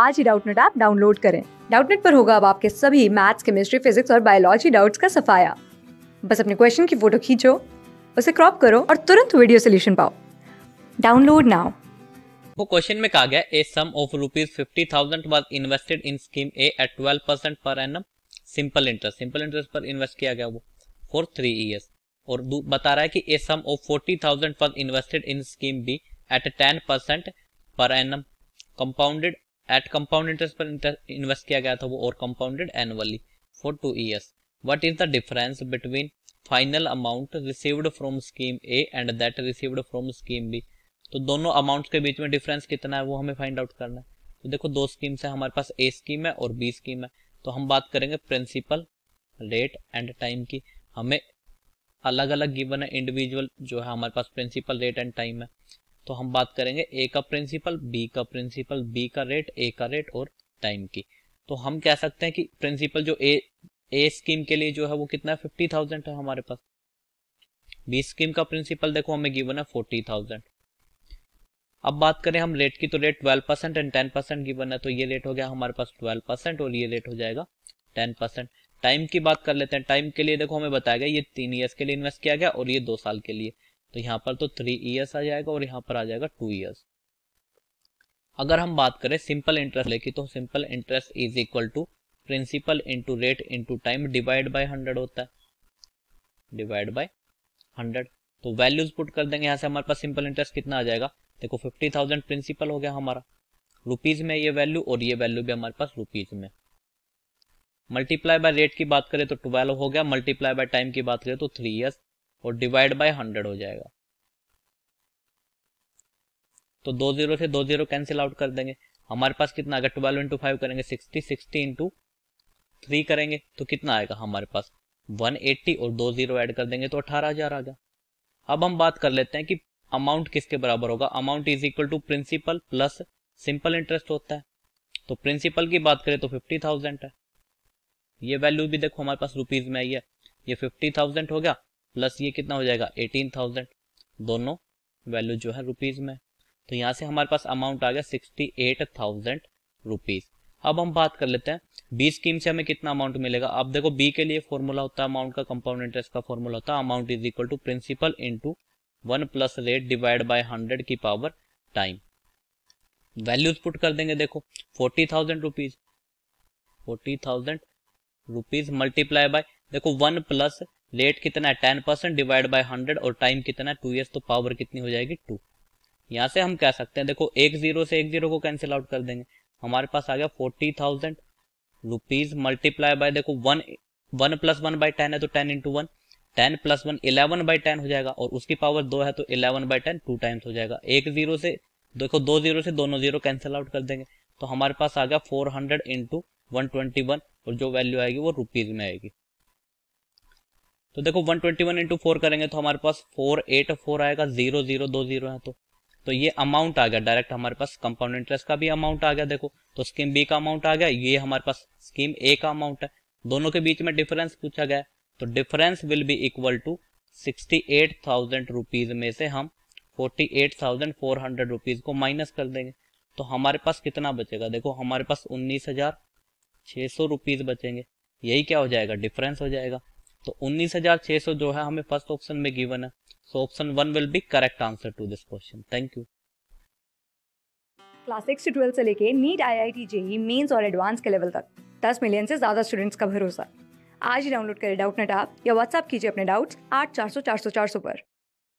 आज ही Doubtnut app download करें डाउटनेट पर होगा अब आपके सभी मैथ्स केमिस्ट्री फिजिक्स और बायोलॉजी डाउट्स का सफाया बस अपने क्वेश्चन की फोटो खींचो उसे क्रॉप करो और तुरंत वीडियो सोल्यूशन पाओ डाउनलोड नाउ वो क्वेश्चन में कहा गया a sum of rupees fifty thousand was invested in scheme A at twelve percent पर an simple interest simple interest पर इन्वेस्ट किया गया वो फॉर थ्री ईयर्स और बता रहा है कि a sum of forty thousand was invested in scheme B at ten percent पर an compounded at compound interest पर इन्वेस्ट किया गया था वो और compounded annually for two years what is the difference between final amount received from scheme A and that received from scheme B तो दोनों amount के बीच में डिफरेंस कितना है वो हमें फाइंड आउट करना है तो देखो दो स्कीम्स है हमारे पास ए स्कीम है और बी स्कीम है तो हम बात करेंगे प्रिंसिपल रेट एंड टाइम की हमें अलग अलग गिवन है इंडिविजुअल जो है हमारे पास प्रिंसिपल रेट एंड टाइम है तो हम बात करेंगे ए का प्रिंसिपल बी का प्रिंसिपल बी का रेट ए का रेट और टाइम की तो हम कह सकते हैं कि प्रिंसिपल जो ए ए स्कीम के लिए जो है वो कितना फिफ्टी थाउजेंड है हमारे पास बी स्कीम का प्रिंसिपल देखो हमें गिवन है फोर्टी थाउजेंड अब बात करें हम रेट की तो rate twelve percent and ten percent given है तो ये रेट हो गया हमारे पास ट्वेल्व परसेंट और ये रेट हो जाएगा टेन परसेंट टाइम की बात कर लेते हैं टाइम के लिए देखो हमें बताया गया ये तीन ईयर्स के लिए इन्वेस्ट किया गया और ये दो साल के लिए तो यहाँ पर तो थ्री ईयर्स आ जाएगा और यहाँ पर आ जाएगा टू ईयर्स अगर हम बात करें सिंपल इंटरेस्ट लेके तो simple interest is equal to principal into rate into time divide by hundred होता है डिवाइड बाय हंड्रेड तो वैल्यूज पुट कर देंगे यहाँ से हमारे पास सिंपल इंटरेस्ट कितना आ जाएगा देखो फिफ्टी थाउजेंड प्रिंसिपल हो गया हमारा रुपीज में ये वैल्यू और ये वैल्यू भी हमारे पास रुपीज में मल्टीप्लाई बाय रेट की बात करें तो ट्वेल्व हो गया मल्टीप्लाई बाय टाइम की बात करें तो थ्री ईयर्स और डिवाइड बाय हंड्रेड हो जाएगा तो दो जीरो से दो जीरो कैंसिल आउट कर देंगे हमारे पास कितना आएगा ट्वेल्व इंटू फाइव करेंगे सिक्सटी सिक्सटी इंटू थ्री करेंगे तो कितना आएगा हमारे पास वन एट्टी और दो जीरो ऐड कर देंगे तो अठारह हजार आ गया अब हम बात कर लेते हैं कि अमाउंट किसके बराबर होगा amount is equal to principal plus simple interest होता है तो प्रिंसिपल की बात करें तो फिफ्टी थाउजेंड है ये वैल्यू भी देखो हमारे पास रुपीज में आई है ये फिफ्टी थाउजेंड हो गया प्लस ये कितना हो जाएगा एटीन थाउजेंड दोनों वैल्यू जो है रुपीज़ में तो यहाँ से हमारे पास अमाउंट आ गया सिक्सटी एट थाउजेंड रुपीज़ अब हम बात कर लेते हैं बी स्कीम से हमें कितना अमाउंट मिलेगा अब देखो बी के लिए फॉर्मूला होता है अमाउंट का कंपाउंड इंटरेस्ट का फॉर्मूला होता है amount is equal to principal into one plus rate divide by hundred की पावर टाइम वैल्यूज पुट कर देंगे देखो forty thousand rupees forty thousand rupees multiply by देखो वन प्लस लेट कितना है ten percent divide by hundred और time कितना है टू ईयर्स तो पावर कितनी हो जाएगी टू यहाँ से हम कह सकते हैं देखो एक जीरो से एक जीरो को कैंसिल आउट कर देंगे हमारे पास आ गया forty thousand rupees multiply by देखो one one plus one by ten है तो ten into one ten plus one eleven by ten हो जाएगा और उसकी पावर दो है तो eleven by ten two times हो जाएगा एक जीरो से देखो दो जीरो से दोनों जीरो कैंसिल आउट कर देंगे तो हमारे पास आ गया four hundred into one twenty one और जो वैल्यू आएगी वो रुपीज में आएगी तो देखो 121 ट्वेंटी वन इंटू फोर करेंगे तो हमारे पास फोर एट फोर आएगा जीरो जीरो दो जीरो है तो तो ये अमाउंट आ गया डायरेक्ट हमारे पास कंपाउंड इंटरेस्ट का भी अमाउंट आ गया देखो तो स्कीम बी का अमाउंट आ गया ये हमारे पास स्कीम ए का अमाउंट है दोनों के बीच में डिफरेंस पूछा गया तो difference will be equal to sixty eight thousand rupees में से हम forty eight thousand four hundred rupees को माइनस कर देंगे तो हमारे पास कितना बचेगा देखो हमारे पास उन्नीस हजार सौ रुपीज बचेंगे यही क्या हो जाएगा डिफरेंस हो जाएगा तो 19,600 जो है हमें फर्स्ट ऑप्शन में गिवन है so option one will be correct answer to this question thank you class six से ट्वेल्थ से लेके NEET I I T JEE mains और एडवांस के लेवल तक दस मिलियन से ज़्यादा स्टूडेंट्स का भरोसा आज ही डाउनलोड करें डाउट नेट आप या व्हाट्सअप कीजिए अपने डाउट्स आठ चार सौ चार सौ चार सौ पर